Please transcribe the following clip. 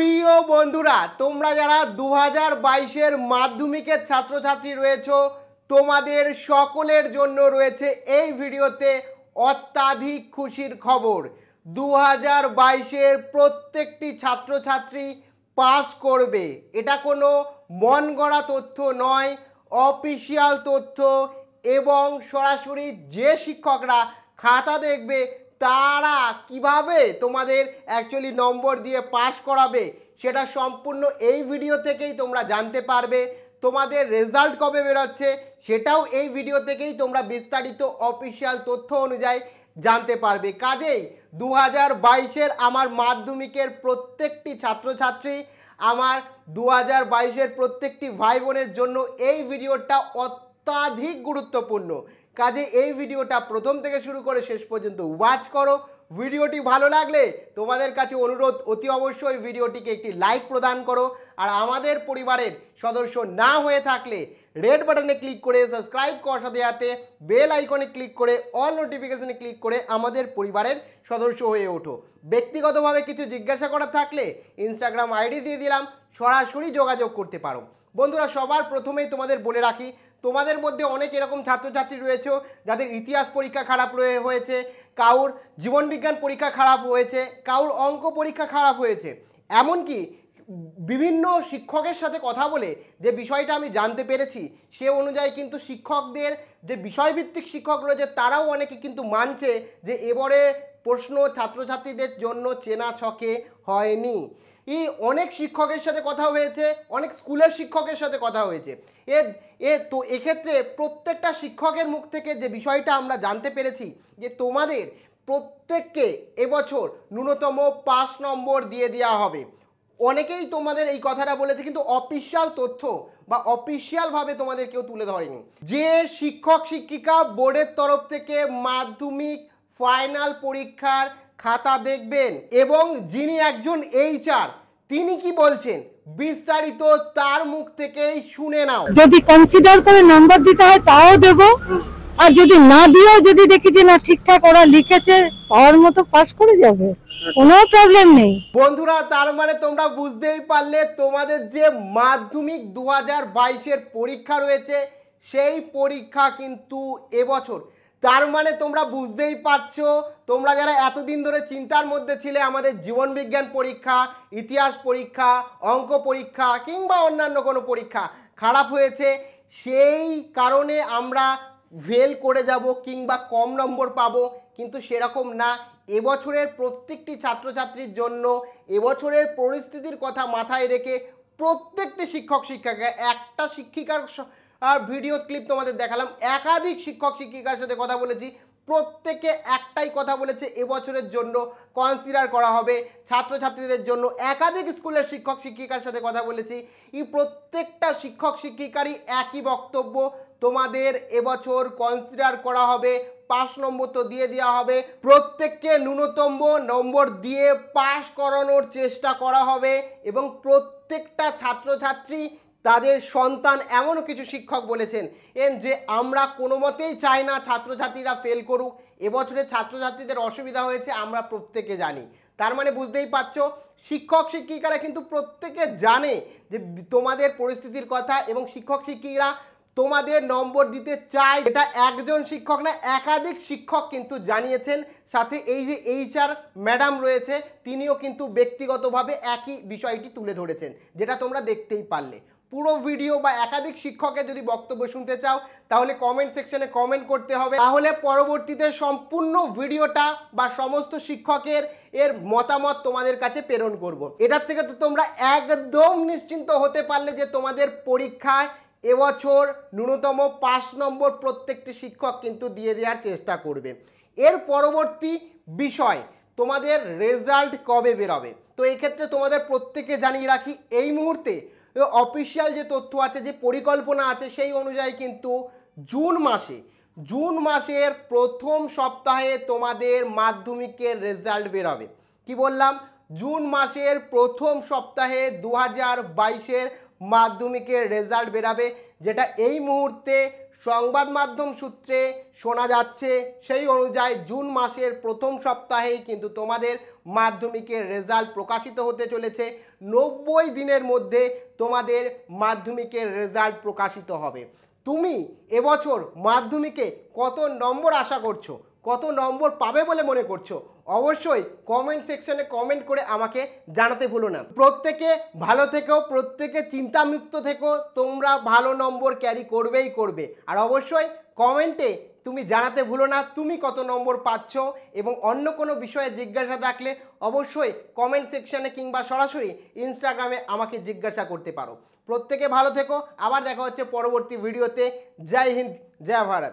প্রিয় বন্ধুরা তোমরা যারা দু হাজার বাইশের মাধ্যমিকের ছাত্রছাত্রী রয়েছো তোমাদের সকলের জন্য রয়েছে এই ভিডিওতে অত্যাধিক খুশির খবর দু হাজার বাইশের প্রত্যেকটি ছাত্রছাত্রী পাস করবে এটা কোনো মন গড়া তথ্য নয় অফিসিয়াল তথ্য এবং সরাসরি যে শিক্ষকরা খাতা দেখবে তারা কিভাবে তোমাদের অ্যাকচুয়ালি নম্বর দিয়ে পাস করাবে সেটা সম্পূর্ণ এই ভিডিও থেকেই তোমরা জানতে পারবে তোমাদের রেজাল্ট কবে বেরোচ্ছে সেটাও এই ভিডিও থেকেই তোমরা বিস্তারিত অফিসিয়াল তথ্য অনুযায়ী জানতে পারবে কাজেই দু হাজার বাইশের আমার মাধ্যমিকের প্রত্যেকটি ছাত্রছাত্রী আমার দু হাজার বাইশের প্রত্যেকটি ভাই বোনের জন্য এই ভিডিওটা অত্যাধিক গুরুত্বপূর্ণ কাজে এই ভিডিওটা প্রথম থেকে শুরু করে শেষ পর্যন্ত ওয়াচ করো ভিডিওটি ভালো লাগলে তোমাদের কাছে অনুরোধ অতি অবশ্যই ভিডিওটিকে একটি লাইক প্রদান করো আর আমাদের পরিবারের সদস্য না হয়ে থাকলে রেড বাটনে ক্লিক করে সাবস্ক্রাইব সাথে সাথে বেল আইকনে ক্লিক করে অল নোটিফিকেশনে ক্লিক করে আমাদের পরিবারের সদস্য হয়ে ওঠো ব্যক্তিগতভাবে কিছু জিজ্ঞাসা করার থাকলে ইনস্টাগ্রাম আইডি দিয়ে দিলাম সরাসরি যোগাযোগ করতে পারো বন্ধুরা সবার প্রথমেই তোমাদের বলে রাখি তোমাদের মধ্যে অনেক এরকম ছাত্রছাত্রী রয়েছে যাদের ইতিহাস পরীক্ষা খারাপ হয়েছে কাউর জীবনবিজ্ঞান পরীক্ষা খারাপ হয়েছে কাউর অঙ্ক পরীক্ষা খারাপ হয়েছে এমনকি বিভিন্ন শিক্ষকের সাথে কথা বলে যে বিষয়টা আমি জানতে পেরেছি সে অনুযায়ী কিন্তু শিক্ষকদের যে বিষয়ভিত্তিক শিক্ষক রয়েছে তারাও অনেকে কিন্তু মানছে যে এবারে প্রশ্ন ছাত্রছাত্রীদের জন্য চেনা ছকে হয়নি এই অনেক শিক্ষকের সাথে কথা হয়েছে অনেক স্কুলের শিক্ষকের সাথে কথা হয়েছে এ এ তো এক্ষেত্রে প্রত্যেকটা শিক্ষকের মুখ থেকে যে বিষয়টা আমরা জানতে পেরেছি যে তোমাদের প্রত্যেককে এবছর ন্যূনতম পাঁচ নম্বর দিয়ে দেওয়া হবে অনেকেই তোমাদের এই কথাটা বলেছে কিন্তু অফিসিয়াল তথ্য বা অফিসিয়ালভাবে তোমাদের কেউ তুলে ধরেনি যে শিক্ষক শিক্ষিকা বোর্ডের তরফ থেকে মাধ্যমিক ফাইনাল পরীক্ষার খাতা দেখবেন এবং যিনি একজন এইচআর তিনি কি বলছেন বিস্তারিত তার মুখ থেকেই শুনে নাও যদি কনসিডার করে নম্বর দিতে হয় তাও দেব আর যদি না দিয়েও যদি দেখি যে না ঠিকঠাক ওরা লিখেছে পাওয়ার মতো পাস করে যাবে কোনো প্রবলেম নেই বন্ধুরা তার মানে তোমরা বুঝতেই পারলে তোমাদের যে মাধ্যমিক দু হাজার পরীক্ষা রয়েছে সেই পরীক্ষা কিন্তু এবছর তার মানে তোমরা বুঝতেই পারছ তোমরা যারা এতদিন ধরে চিন্তার মধ্যে ছিলে আমাদের জীবনবিজ্ঞান পরীক্ষা ইতিহাস পরীক্ষা অঙ্ক পরীক্ষা কিংবা অন্যান্য কোনো পরীক্ষা খারাপ হয়েছে সেই কারণে আমরা ভেল করে যাব কিংবা কম নম্বর পাবো কিন্তু সেরকম না এবছরের প্রত্যেকটি ছাত্রছাত্রীর জন্য এবছরের পরিস্থিতির কথা মাথায় রেখে প্রত্যেকটি শিক্ষক শিক্ষিকা একটা শিক্ষিকার আর ভিডিও ক্লিপ তোমাদের দেখালাম একাধিক শিক্ষক শিক্ষিকার সাথে কথা বলেছি প্রত্যেকে একটাই কথা বলেছে এবছরের জন্য কনসিডার করা হবে ছাত্রছাত্রীদের জন্য একাধিক স্কুলের শিক্ষক শিক্ষিকার সাথে কথা বলেছি এই প্রত্যেকটা শিক্ষক শিক্ষিকারই একই বক্তব্য তোমাদের এবছর কনসিডার করা হবে পাশ নম্বর তো দিয়ে দেওয়া হবে প্রত্যেককে ন্যূনতম নম্বর দিয়ে পাশ করানোর চেষ্টা করা হবে এবং প্রত্যেকটা ছাত্রছাত্রী তাদের সন্তান এমনও কিছু শিক্ষক বলেছেন এন যে আমরা কোনো মতেই চাই না ছাত্রছাত্রীরা ফেল করুক এবছরে ছাত্রছাত্রীদের অসুবিধা হয়েছে আমরা প্রত্যেকে জানি তার মানে বুঝতেই পারছো শিক্ষক শিক্ষিকারা কিন্তু প্রত্যেকে জানে যে তোমাদের পরিস্থিতির কথা এবং শিক্ষক শিক্ষিকারা তোমাদের নম্বর দিতে চায় এটা একজন শিক্ষক না একাধিক শিক্ষক কিন্তু জানিয়েছেন সাথে এই যে এইচআর ম্যাডাম রয়েছে তিনিও কিন্তু ব্যক্তিগতভাবে একই বিষয়টি তুলে ধরেছেন যেটা তোমরা দেখতেই পারলে পুরো ভিডিও বা একাধিক শিক্ষকের যদি বক্তব্য শুনতে চাও তাহলে কমেন্ট সেকশনে কমেন্ট করতে হবে তাহলে পরবর্তীতে সম্পূর্ণ ভিডিওটা বা সমস্ত শিক্ষকের এর মতামত তোমাদের কাছে প্রেরণ করব। এটার থেকে তো তোমরা একদম নিশ্চিন্ত হতে পারলে যে তোমাদের পরীক্ষায় এবছর ন্যূনতম পাঁচ নম্বর প্রত্যেকটি শিক্ষক কিন্তু দিয়ে দেওয়ার চেষ্টা করবে এর পরবর্তী বিষয় তোমাদের রেজাল্ট কবে বেরোবে তো এক্ষেত্রে তোমাদের প্রত্যেকে জানিয়ে রাখি এই মুহূর্তে অফিসিয়াল যে তথ্য আছে যে পরিকল্পনা আছে সেই অনুযায়ী কিন্তু জুন মাসে জুন মাসের প্রথম সপ্তাহে তোমাদের মাধ্যমিকের রেজাল্ট বেরোবে কি বললাম জুন মাসের প্রথম সপ্তাহে দু হাজার মাধ্যমিকের রেজাল্ট বেরাবে যেটা এই মুহূর্তে সংবাদ মাধ্যম সূত্রে শোনা যাচ্ছে সেই অনুযায়ী জুন মাসের প্রথম সপ্তাহেই কিন্তু তোমাদের মাধ্যমিকের রেজাল্ট প্রকাশিত হতে চলেছে নব্বই দিনের মধ্যে তোমাদের মাধ্যমিকের রেজাল্ট প্রকাশিত হবে তুমি এবছর মাধ্যমিকে কত নম্বর আশা করছো কত নম্বর পাবে বলে মনে করছো অবশ্যই কমেন্ট সেকশনে কমেন্ট করে আমাকে জানাতে ভুলো না প্রত্যেকে ভালো থেকো প্রত্যেকে চিন্তামুক্ত থেকো তোমরা ভালো নম্বর ক্যারি করবেই করবে আর অবশ্যই কমেন্টে তুমি জানাতে ভুলো না তুমি কত নম্বর পাচ্ছ এবং অন্য কোনো বিষয়ে জিজ্ঞাসা থাকলে অবশ্যই কমেন্ট সেকশানে কিংবা সরাসরি ইনস্টাগ্রামে আমাকে জিজ্ঞাসা করতে পারো প্রত্যেকে ভালো থেকো আবার দেখা হচ্ছে পরবর্তী ভিডিওতে জয় হিন্দ জয় ভারত